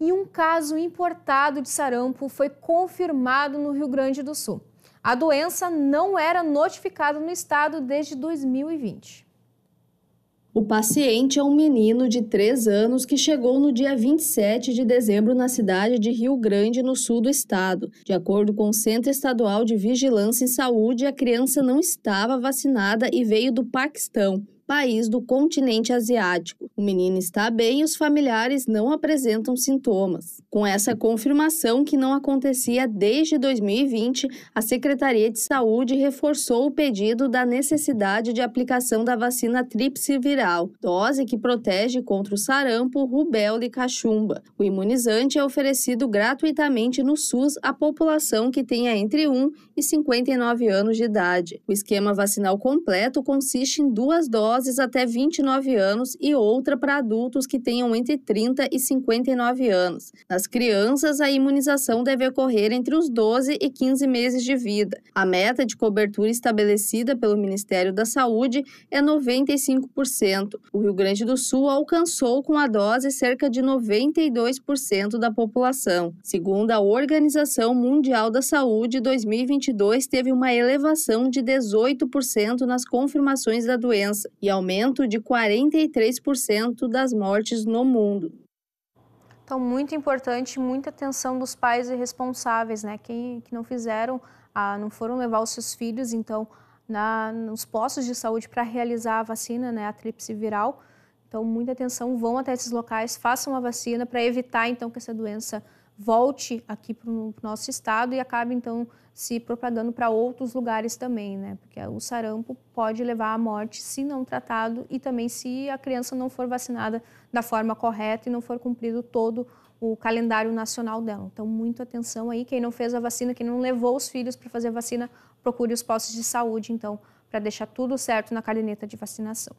e um caso importado de sarampo foi confirmado no Rio Grande do Sul. A doença não era notificada no estado desde 2020. O paciente é um menino de 3 anos que chegou no dia 27 de dezembro na cidade de Rio Grande, no sul do estado. De acordo com o Centro Estadual de Vigilância em Saúde, a criança não estava vacinada e veio do Paquistão país do continente asiático. O menino está bem e os familiares não apresentam sintomas. Com essa confirmação, que não acontecia desde 2020, a Secretaria de Saúde reforçou o pedido da necessidade de aplicação da vacina tríplice viral, dose que protege contra o sarampo, rubéola e cachumba. O imunizante é oferecido gratuitamente no SUS à população que tenha entre 1 e 59 anos de idade. O esquema vacinal completo consiste em duas doses doses até 29 anos e outra para adultos que tenham entre 30 e 59 anos. Nas crianças, a imunização deve ocorrer entre os 12 e 15 meses de vida. A meta de cobertura estabelecida pelo Ministério da Saúde é 95%. O Rio Grande do Sul alcançou com a dose cerca de 92% da população. Segundo a Organização Mundial da Saúde, 2022 teve uma elevação de 18% nas confirmações da doença e aumento de 43% das mortes no mundo. Então, muito importante, muita atenção dos pais e responsáveis, né? Quem que não fizeram, ah, não foram levar os seus filhos, então, na, nos postos de saúde para realizar a vacina, né? A tríplice viral. Então, muita atenção, vão até esses locais, façam a vacina para evitar, então, que essa doença volte aqui para o nosso estado e acabe então se propagando para outros lugares também, né? Porque o sarampo pode levar à morte se não tratado e também se a criança não for vacinada da forma correta e não for cumprido todo o calendário nacional dela. Então, muita atenção aí. Quem não fez a vacina, quem não levou os filhos para fazer a vacina, procure os postos de saúde, então, para deixar tudo certo na caderneta de vacinação.